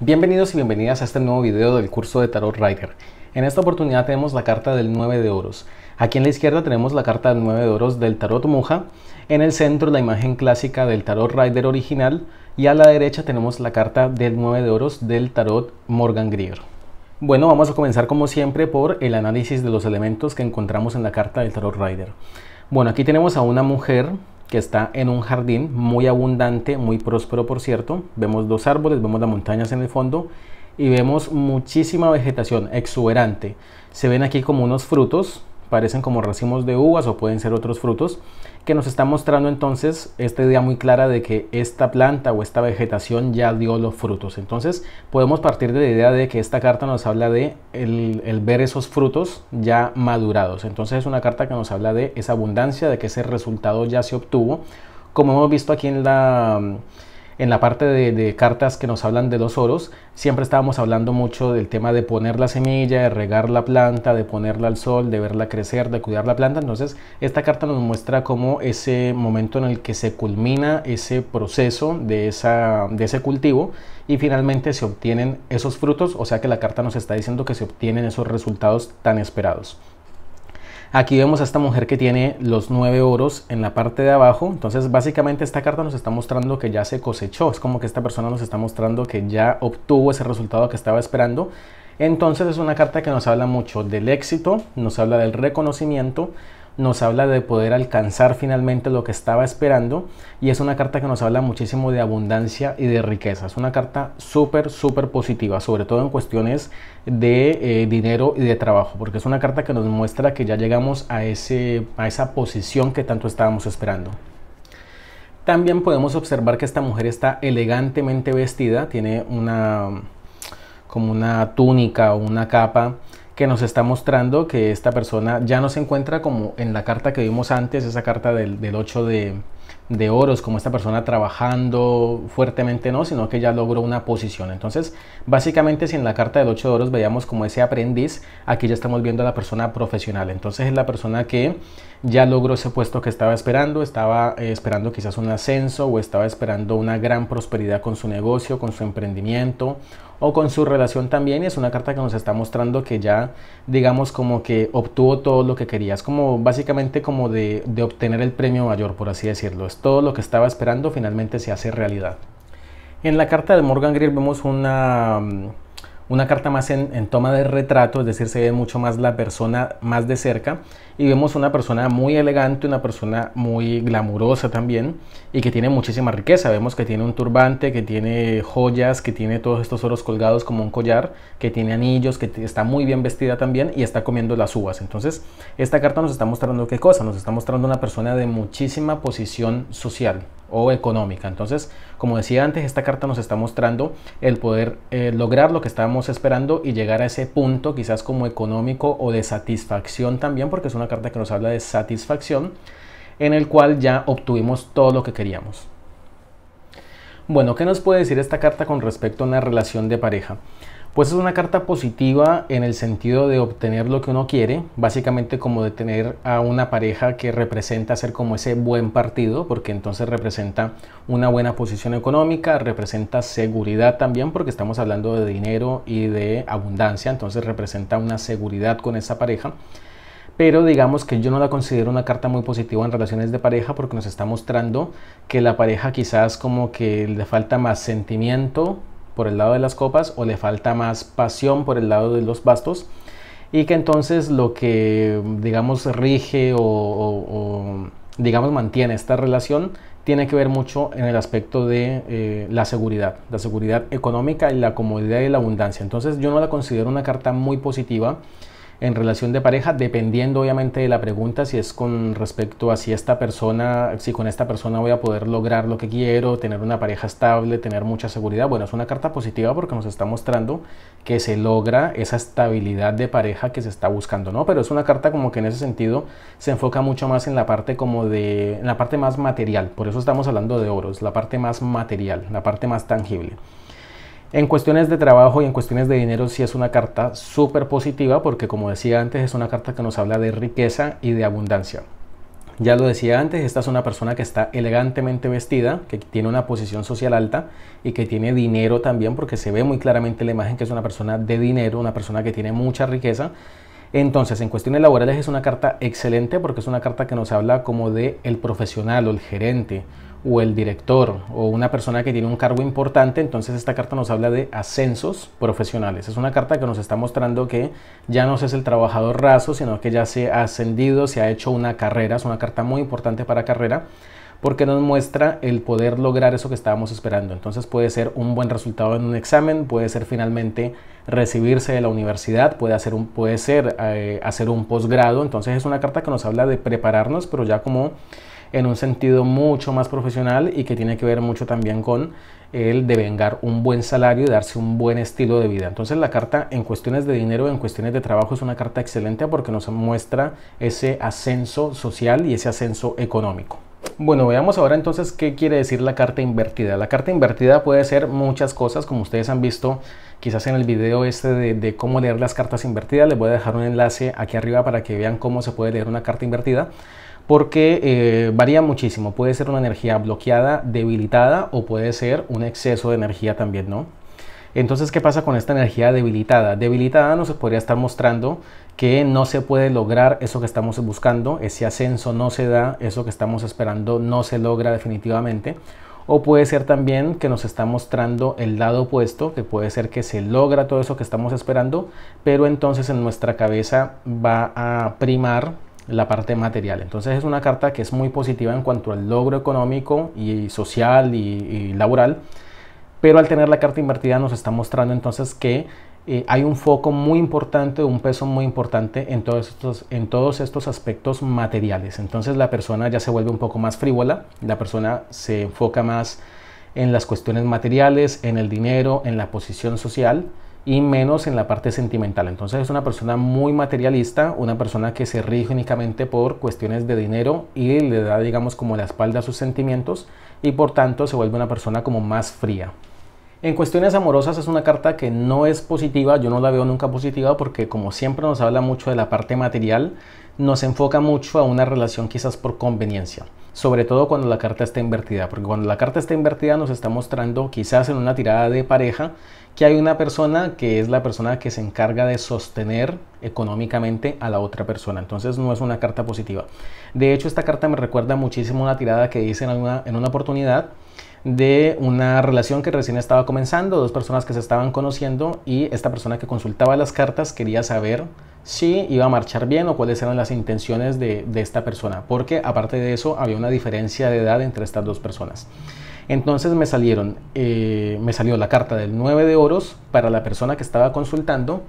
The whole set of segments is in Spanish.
Bienvenidos y bienvenidas a este nuevo video del curso de Tarot Rider. En esta oportunidad tenemos la carta del 9 de oros. Aquí en la izquierda tenemos la carta del 9 de oros del Tarot Moja, en el centro la imagen clásica del Tarot Rider original y a la derecha tenemos la carta del 9 de oros del Tarot Morgan Greer. Bueno, vamos a comenzar como siempre por el análisis de los elementos que encontramos en la carta del Tarot Rider. Bueno, aquí tenemos a una mujer que está en un jardín muy abundante, muy próspero por cierto. Vemos dos árboles, vemos las montañas en el fondo y vemos muchísima vegetación exuberante. Se ven aquí como unos frutos, parecen como racimos de uvas o pueden ser otros frutos que nos está mostrando entonces esta idea muy clara de que esta planta o esta vegetación ya dio los frutos. Entonces podemos partir de la idea de que esta carta nos habla de el, ver esos frutos ya madurados. Entonces es una carta que nos habla de esa abundancia, de que ese resultado ya se obtuvo. Como hemos visto aquí en la en la parte de, cartas que nos hablan de los oros, siempre estábamos hablando mucho del tema de poner la semilla, de regar la planta, de ponerla al sol, de verla crecer, de cuidar la planta. Entonces, esta carta nos muestra cómo ese momento en el que se culmina ese proceso de, de ese cultivo y finalmente se obtienen esos frutos, o sea que la carta nos está diciendo que se obtienen esos resultados tan esperados. Aquí vemos a esta mujer que tiene los nueve oros en la parte de abajo. Entonces, básicamente esta carta nos está mostrando que ya se cosechó. Es como que esta persona nos está mostrando que ya obtuvo ese resultado que estaba esperando. Entonces, es una carta que nos habla mucho del éxito, nos habla del reconocimiento, nos habla de poder alcanzar finalmente lo que estaba esperando y es una carta que nos habla muchísimo de abundancia y de riqueza. Es una carta súper, súper positiva, sobre todo en cuestiones de eh, dinero y de trabajo, porque es una carta que nos muestra que ya llegamos a, ese, a esa posición que tanto estábamos esperando. También podemos observar que esta mujer está elegantemente vestida, tiene una como una túnica o una capa que nos está mostrando que esta persona ya no se encuentra como en la carta que vimos antes, esa carta del, 8 de, oros, como esta persona trabajando fuertemente, no, sino que ya logró una posición. Entonces, básicamente, si en la carta del 8 de oros veíamos como ese aprendiz, aquí ya estamos viendo a la persona profesional. Entonces, es la persona que ya logró ese puesto que estaba esperando, estaba eh, esperando quizás un ascenso o estaba esperando una gran prosperidad con su negocio, con su emprendimiento o con su relación también. Y es una carta que nos está mostrando que ya, digamos, como que obtuvo todo lo que quería. Es como básicamente como de, de obtener el premio mayor, por así decirlo. Es todo lo que estaba esperando, finalmente se hace realidad. En la carta de Morgan Greer vemos una mm, una carta más en, toma de retrato, es decir, se ve mucho más la persona más de cerca y vemos una persona muy elegante, una persona muy glamurosa también y que tiene muchísima riqueza. Vemos que tiene un turbante, que tiene joyas, que tiene todos estos oros colgados como un collar, que tiene anillos, que está muy bien vestida también y está comiendo las uvas. Entonces, esta carta nos está mostrando qué cosa, nos está mostrando una persona de muchísima posición social o económica. Entonces, como decía antes, esta carta nos está mostrando el poder eh, lograr lo que estábamos esperando y llegar a ese punto quizás como económico o de satisfacción también, porque es una carta que nos habla de satisfacción, en el cual ya obtuvimos todo lo que queríamos. Bueno, ¿qué nos puede decir esta carta con respecto a una relación de pareja? Pues es una carta positiva en el sentido de obtener lo que uno quiere, básicamente como de tener a una pareja que representa ser como ese buen partido, porque entonces representa una buena posición económica, representa seguridad también, porque estamos hablando de dinero y de abundancia, entonces representa una seguridad con esa pareja. Pero digamos que yo no la considero una carta muy positiva en relaciones de pareja porque nos está mostrando que la pareja quizás como que le falta más sentimiento, por el lado de las copas o le falta más pasión por el lado de los bastos y que entonces lo que digamos rige o, digamos mantiene esta relación tiene que ver mucho en el aspecto de eh, la seguridad, la seguridad económica y la comodidad y la abundancia. Entonces yo no la considero una carta muy positiva en relación de pareja, dependiendo obviamente de la pregunta, si es con respecto a si esta persona, si con esta persona voy a poder lograr lo que quiero, tener una pareja estable, tener mucha seguridad. Bueno, es una carta positiva porque nos está mostrando que se logra esa estabilidad de pareja que se está buscando, ¿no? Pero es una carta como que en ese sentido se enfoca mucho más en la parte como de, en la parte más material, por eso estamos hablando de oros, la parte más material, la parte más tangible. En cuestiones de trabajo y en cuestiones de dinero sí es una carta súper positiva porque como decía antes es una carta que nos habla de riqueza y de abundancia. Ya lo decía antes, esta es una persona que está elegantemente vestida, que tiene una posición social alta y que tiene dinero también porque se ve muy claramente la imagen que es una persona de dinero, una persona que tiene mucha riqueza. Entonces, en cuestiones laborales es una carta excelente porque es una carta que nos habla como de el profesional o el gerente o el director o una persona que tiene un cargo importante, entonces esta carta nos habla de ascensos profesionales. Es una carta que nos está mostrando que ya no es el trabajador raso, sino que ya se ha ascendido, se ha hecho una carrera, es una carta muy importante para carrera porque nos muestra el poder lograr eso que estábamos esperando. Entonces puede ser un buen resultado en un examen, puede ser finalmente recibirse de la universidad, puede, hacer un, puede ser eh, hacer un posgrado. Entonces es una carta que nos habla de prepararnos, pero ya como en un sentido mucho más profesional y que tiene que ver mucho también con el de vengar un buen salario y darse un buen estilo de vida. Entonces la carta en cuestiones de dinero, en cuestiones de trabajo es una carta excelente porque nos muestra ese ascenso social y ese ascenso económico. Bueno, veamos ahora entonces qué quiere decir la carta invertida. La carta invertida puede ser muchas cosas, como ustedes han visto quizás en el video este de, de, cómo leer las cartas invertidas. Les voy a dejar un enlace aquí arriba para que vean cómo se puede leer una carta invertida porque eh, varía muchísimo. Puede ser una energía bloqueada, debilitada o puede ser un exceso de energía también, ¿no? Entonces, ¿qué pasa con esta energía debilitada? Debilitada nos podría estar mostrando que no se puede lograr eso que estamos buscando, ese ascenso no se da, eso que estamos esperando no se logra definitivamente. O puede ser también que nos está mostrando el lado opuesto, que puede ser que se logra todo eso que estamos esperando, pero entonces en nuestra cabeza va a primar la parte material. Entonces es una carta que es muy positiva en cuanto al logro económico y social y, laboral, pero al tener la carta invertida nos está mostrando entonces que eh, hay un foco muy importante, un peso muy importante en todos, estos, en todos estos aspectos materiales. Entonces la persona ya se vuelve un poco más frívola, la persona se enfoca más en las cuestiones materiales, en el dinero, en la posición social y menos en la parte sentimental. Entonces es una persona muy materialista, una persona que se rige únicamente por cuestiones de dinero y le da, digamos, como la espalda a sus sentimientos y por tanto se vuelve una persona como más fría. En cuestiones amorosas es una carta que no es positiva, yo no la veo nunca positiva porque como siempre nos habla mucho de la parte material, nos enfoca mucho a una relación quizás por conveniencia sobre todo cuando la carta está invertida, porque cuando la carta está invertida nos está mostrando quizás en una tirada de pareja que hay una persona que es la persona que se encarga de sostener económicamente a la otra persona. Entonces no es una carta positiva. De hecho, esta carta me recuerda muchísimo una tirada que hice en una, en una oportunidad de una relación que recién estaba comenzando, dos personas que se estaban conociendo y esta persona que consultaba las cartas quería saber si iba a marchar bien o cuáles eran las intenciones de, esta persona, porque aparte de eso había una diferencia de edad entre estas dos personas. Entonces me salieron, eh, me salió la carta del 9 de oros para la persona que estaba consultando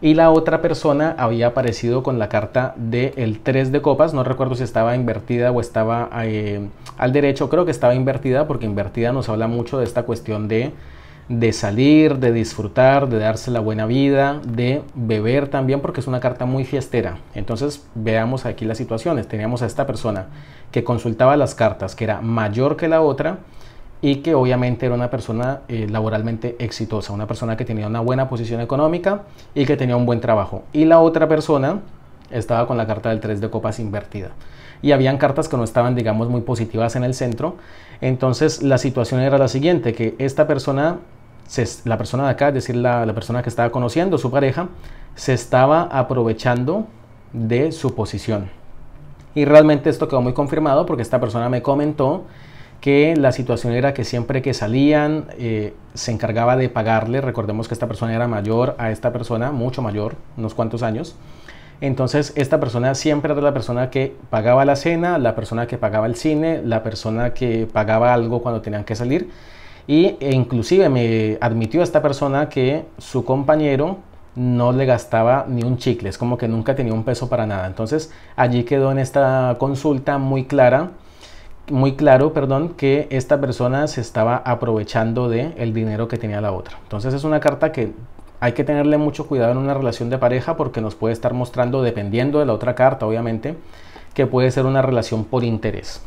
y la otra persona había aparecido con la carta del 3 de copas, no recuerdo si estaba invertida o estaba eh, al derecho, creo que estaba invertida porque invertida nos habla mucho de esta cuestión de de salir, de disfrutar, de darse la buena vida, de beber también, porque es una carta muy fiestera. Entonces veamos aquí las situaciones. Teníamos a esta persona que consultaba las cartas, que era mayor que la otra y que obviamente era una persona eh, laboralmente exitosa, una persona que tenía una buena posición económica y que tenía un buen trabajo. Y la otra persona estaba con la carta del 3 de copas invertida. Y habían cartas que no estaban, digamos, muy positivas en el centro. Entonces la situación era la siguiente, que esta persona la persona de acá, es decir, la, persona que estaba conociendo, su pareja, se estaba aprovechando de su posición. Y realmente esto quedó muy confirmado porque esta persona me comentó que la situación era que siempre que salían eh, se encargaba de pagarle, recordemos que esta persona era mayor a esta persona, mucho mayor, unos cuantos años. Entonces esta persona siempre era la persona que pagaba la cena, la persona que pagaba el cine, la persona que pagaba algo cuando tenían que salir. Y e inclusive me admitió esta persona que su compañero no le gastaba ni un chicle, es como que nunca tenía un peso para nada. Entonces allí quedó en esta consulta muy clara, muy claro, perdón, que esta persona se estaba aprovechando de el dinero que tenía la otra. Entonces es una carta que hay que tenerle mucho cuidado en una relación de pareja porque nos puede estar mostrando, dependiendo de la otra carta, obviamente, que puede ser una relación por interés.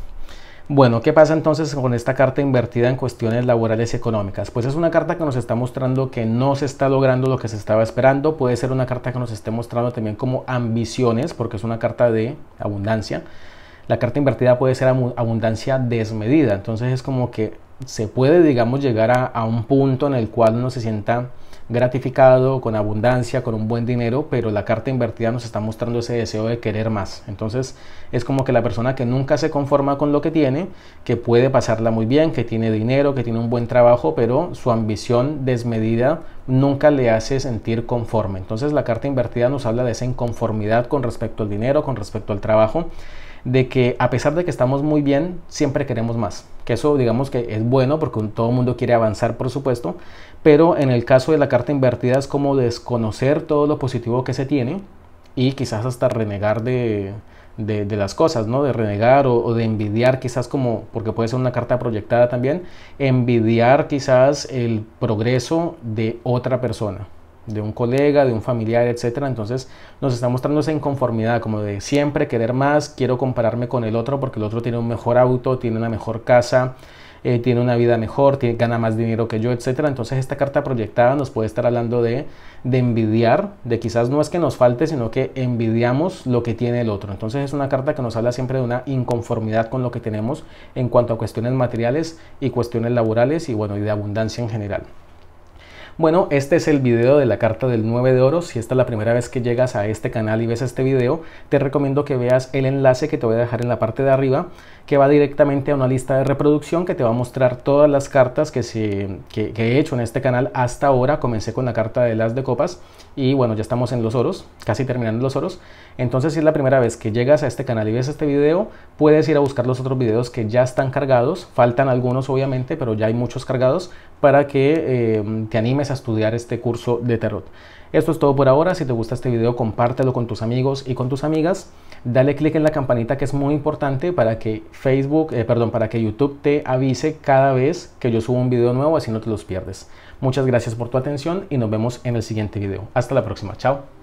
Bueno, ¿qué pasa entonces con esta carta invertida en cuestiones laborales y económicas? Pues es una carta que nos está mostrando que no se está logrando lo que se estaba esperando. Puede ser una carta que nos esté mostrando también como ambiciones, porque es una carta de abundancia. La carta invertida puede ser abundancia desmedida. Entonces es como que se puede, digamos, llegar a, un punto en el cual uno se sienta gratificado, con abundancia, con un buen dinero, pero la carta invertida nos está mostrando ese deseo de querer más. Entonces es como que la persona que nunca se conforma con lo que tiene, que puede pasarla muy bien, que tiene dinero, que tiene un buen trabajo, pero su ambición desmedida nunca le hace sentir conforme. Entonces la carta invertida nos habla de esa inconformidad con respecto al dinero, con respecto al trabajo de que a pesar de que estamos muy bien, siempre queremos más. Que eso digamos que es bueno porque todo el mundo quiere avanzar, por supuesto, pero en el caso de la carta invertida es como desconocer todo lo positivo que se tiene y quizás hasta renegar de, las cosas, ¿no? De renegar o, de envidiar quizás como, porque puede ser una carta proyectada también, envidiar quizás el progreso de otra persona de un colega, de un familiar, etcétera. Entonces nos está mostrando esa inconformidad, como de siempre querer más, quiero compararme con el otro porque el otro tiene un mejor auto, tiene una mejor casa, eh, tiene una vida mejor, gana más dinero que yo, etcétera. Entonces esta carta proyectada nos puede estar hablando de, de envidiar, de quizás no es que nos falte, sino que envidiamos lo que tiene el otro. Entonces es una carta que nos habla siempre de una inconformidad con lo que tenemos en cuanto a cuestiones materiales y cuestiones laborales y bueno, y de abundancia en general. Bueno, este es el video de la carta del 9 de oro. Si esta es la primera vez que llegas a este canal y ves este video, te recomiendo que veas el enlace que te voy a dejar en la parte de arriba, que va directamente a una lista de reproducción que te va a mostrar todas las cartas que, que he hecho en este canal hasta ahora. Comencé con la carta de las de copas y bueno, ya estamos en los oros, casi terminando los oros. Entonces, si es la primera vez que llegas a este canal y ves este video, puedes ir a buscar los otros videos que ya están cargados, faltan algunos obviamente, pero ya hay muchos cargados para que eh, te animes a estudiar este curso de tarot. Esto es todo por ahora. Si te gusta este video, compártelo con tus amigos y con tus amigas. Dale click en la campanita que es muy importante para que Facebook, eh, perdón, para que YouTube te avise cada vez que yo subo un video nuevo, así no te los pierdes. Muchas gracias por tu atención y nos vemos en el siguiente video. Hasta la próxima. Chao.